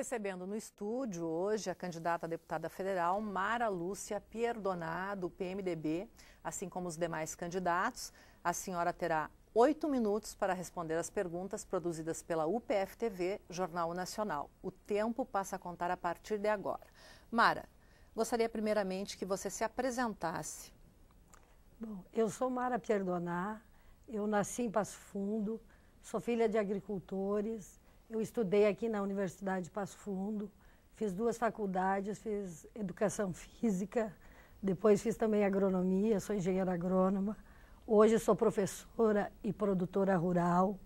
Recebendo no estúdio hoje a candidata a deputada federal Mara Lúcia Pierdoná, do PMDB, assim como os demais candidatos. A senhora terá oito minutos para responder as perguntas produzidas pela UPF-TV, Jornal Nacional. O tempo passa a contar a partir de agora. Mara, gostaria primeiramente que você se apresentasse. Bom, eu sou Mara Pierdoná, eu nasci em Passo Fundo, sou filha de agricultores, eu estudei aqui na Universidade de Passo Fundo, fiz duas faculdades, fiz educação física, depois fiz também agronomia, sou engenheira agrônoma. Hoje sou professora e produtora rural,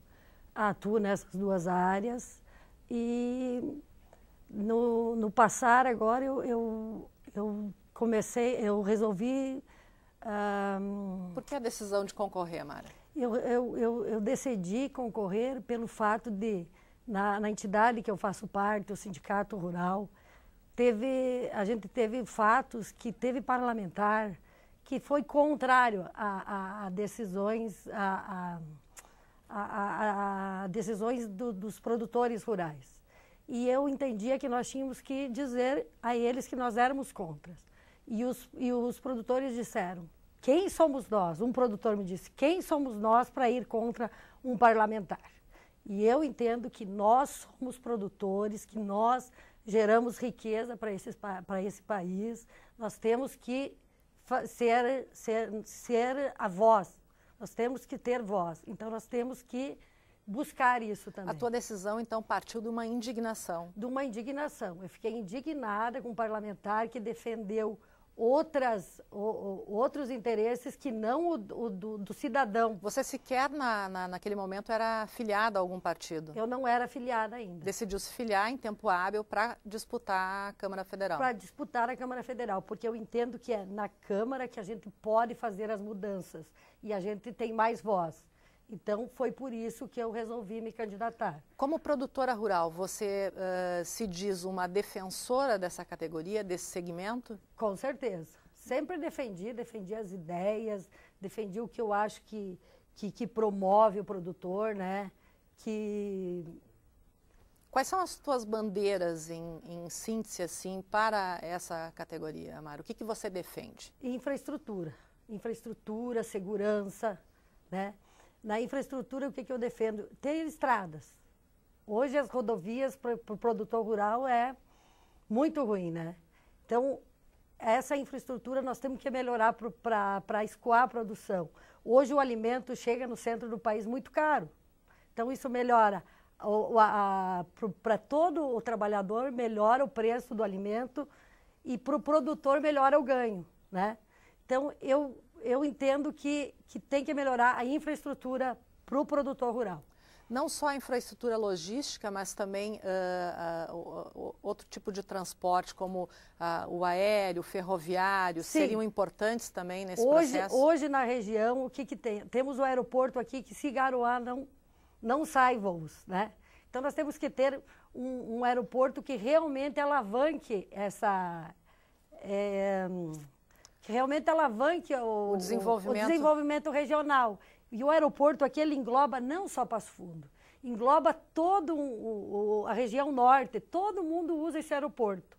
atuo nessas duas áreas. E no, no passar agora eu, eu, eu, comecei, eu resolvi. Um, Por que a decisão de concorrer, Mara? eu, eu, eu decidi concorrer pelo fato de na, na entidade que eu faço parte, o Sindicato Rural, teve, a gente teve fatos que teve parlamentar que foi contrário a, a, a decisões, a, a decisões do, dos produtores rurais. E eu entendia que nós tínhamos que dizer a eles que nós éramos contra. E os, e os produtores disseram: quem somos nós? Um produtor me disse: quem somos nós para ir contra um parlamentar? E eu entendo que nós somos produtores, que nós geramos riqueza para esse, esse país, nós temos que ser, ser, ser a voz, nós temos que ter voz. Então, nós temos que buscar isso também. A tua decisão, então, partiu de uma indignação. De uma indignação. Eu fiquei indignada com um parlamentar que defendeu outras, o, outros interesses que não o, o do, do, cidadão. Você sequer na, na, naquele momento era filiada a algum partido? Eu não era filiada ainda. Decidiu se filiar em tempo hábil para disputar a Câmara Federal? Para disputar a Câmara Federal, porque eu entendo que é na Câmara que a gente pode fazer as mudanças e a gente tem mais voz. Então, foi por isso que eu resolvi me candidatar. Como produtora rural, você uh, se diz uma defensora dessa categoria, desse segmento? Com certeza. Sempre defendi, defendi as ideias, defendi o que eu acho que, que, que promove o produtor, né? Que... Quais são as tuas bandeiras, em, em síntese, assim, para essa categoria, Amaro? O que, que você defende? Infraestrutura. Infraestrutura, segurança, né? Na infraestrutura, o que, que eu defendo? Ter estradas. Hoje as rodovias para o pro produtor rural é muito ruim, né? Então, essa infraestrutura nós temos que melhorar para escoar a produção. Hoje o alimento chega no centro do país muito caro. Então, isso melhora para todo o trabalhador, melhora o preço do alimento e para o produtor melhora o ganho, né? Então, eu, eu entendo que, que tem que melhorar a infraestrutura para o produtor rural não só a infraestrutura logística, mas também uh, uh, outro tipo de transporte, como uh, o aéreo, o ferroviário, Sim. seriam importantes também nesse hoje, processo? Hoje, na região, o que, que tem? Temos o aeroporto aqui que, se garoar, não, não sai voos, né? Então, nós temos que ter um, um aeroporto que realmente alavanque essa... É, que realmente alavanque o, o, desenvolvimento. o desenvolvimento regional. E o aeroporto aqui ele engloba não só Passo Fundo, engloba toda a região norte, todo mundo usa esse aeroporto.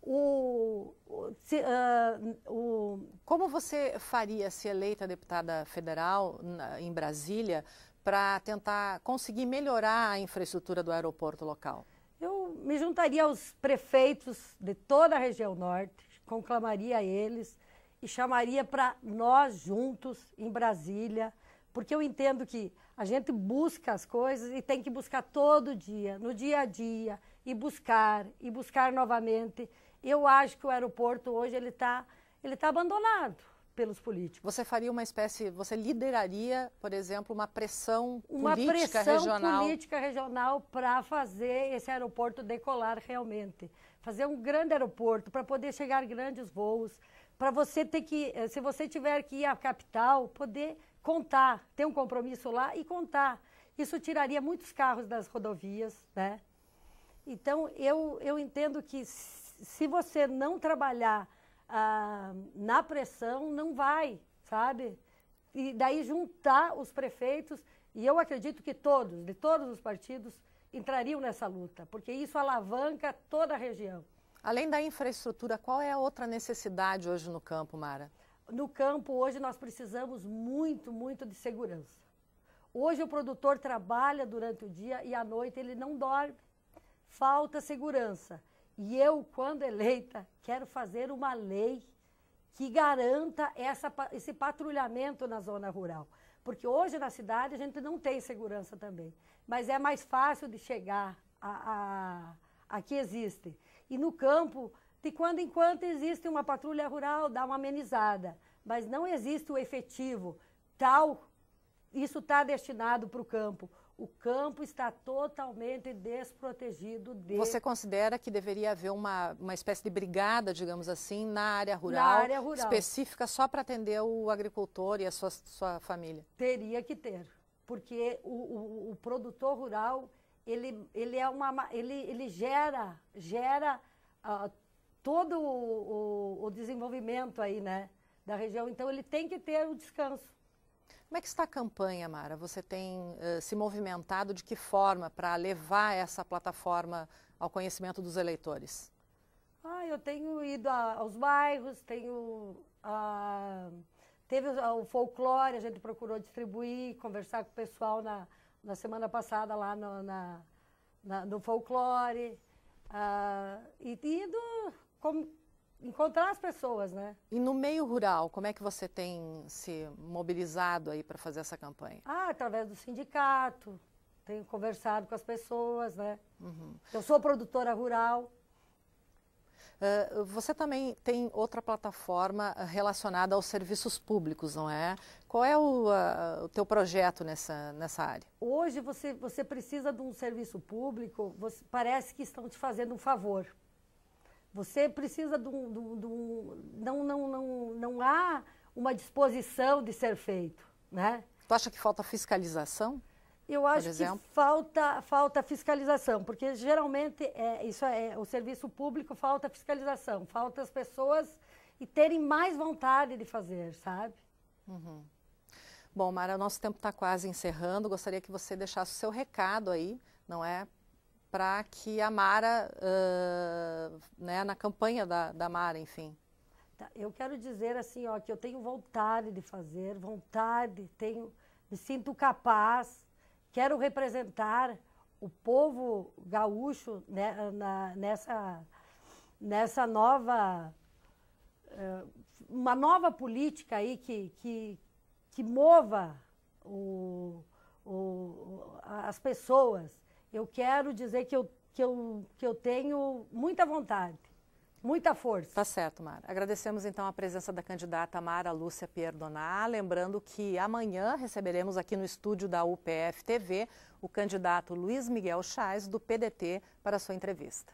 O, se, uh, o... Como você faria se eleita deputada federal na, em Brasília para tentar conseguir melhorar a infraestrutura do aeroporto local? Eu me juntaria aos prefeitos de toda a região norte, conclamaria eles, e chamaria para nós juntos em Brasília, porque eu entendo que a gente busca as coisas e tem que buscar todo dia, no dia a dia, e buscar, e buscar novamente. Eu acho que o aeroporto hoje ele está ele tá abandonado pelos políticos. Você faria uma espécie, você lideraria, por exemplo, uma pressão uma política pressão regional? Uma pressão política regional para fazer esse aeroporto decolar realmente. Fazer um grande aeroporto para poder chegar grandes voos, para você ter que, eh, se você tiver que ir à capital, poder contar, ter um compromisso lá e contar. Isso tiraria muitos carros das rodovias, né? Então, eu, eu entendo que se você não trabalhar ah, na pressão, não vai, sabe? E daí juntar os prefeitos, e eu acredito que todos, de todos os partidos, entrariam nessa luta, porque isso alavanca toda a região. Além da infraestrutura, qual é a outra necessidade hoje no campo, Mara? No campo, hoje, nós precisamos muito, muito de segurança. Hoje, o produtor trabalha durante o dia e à noite ele não dorme. Falta segurança. E eu, quando eleita, quero fazer uma lei que garanta essa, esse patrulhamento na zona rural. Porque hoje na cidade a gente não tem segurança também. Mas é mais fácil de chegar a, a aqui existe. E no campo, de quando em quando existe uma patrulha rural, dá uma amenizada, mas não existe o efetivo tal. Isso está destinado para o campo. O campo está totalmente desprotegido de... Você considera que deveria haver uma, uma espécie de brigada, digamos assim, na área rural, na área rural. específica só para atender o agricultor e a sua, sua família? Teria que ter, porque o, o, o produtor rural ele, ele, é uma, ele, ele gera, gera uh, todo o, o, o desenvolvimento aí, né, da região. Então, ele tem que ter o descanso. Como é que está a campanha, Mara? Você tem uh, se movimentado de que forma para levar essa plataforma ao conhecimento dos eleitores? Ah, eu tenho ido a, aos bairros, tenho a, ah, teve o, o folclore, a gente procurou distribuir, conversar com o pessoal na, na semana passada lá no, na, na, no folclore. Ah, e indo como, encontrar as pessoas, né? E no meio rural, como é que você tem se mobilizado aí para fazer essa campanha? Ah, através do sindicato, tenho conversado com as pessoas, né? Uhum. Eu sou produtora rural, ah, você também tem outra plataforma ah, relacionada aos serviços públicos, não é? Qual é o, uh, o teu projeto nessa, nessa área? Hoje você, você precisa de um serviço público, você, parece que estão te fazendo um favor. Você precisa de um, de, um, de um. não, não, não, não há uma disposição de ser feito, né? Tu acha que falta fiscalização? Eu acho que falta, falta fiscalização, porque geralmente é, isso é o serviço público falta fiscalização, falta as pessoas e terem mais vontade de fazer, sabe? Uhum. Bom, Mara, nosso tempo está quase encerrando. Gostaria que você deixasse o seu recado aí, não é? Para que a Mara, uh, né, na campanha da, da Mara, enfim. Tá, eu quero dizer assim, ó, que eu tenho vontade de fazer, vontade, tenho, me sinto capaz Quero representar o povo gaúcho né, na, nessa, nessa nova. Eh, uma nova política aí que, que, que mova o, o, as pessoas. Eu quero dizer que eu, que eu, que eu tenho muita vontade Muita força. Tá certo, Mara. Agradecemos então a presença da candidata Mara Lúcia Pierdoná. Lembrando que amanhã receberemos aqui no estúdio da UPF TV o candidato Luiz Miguel Chaes, do PDT, para sua entrevista.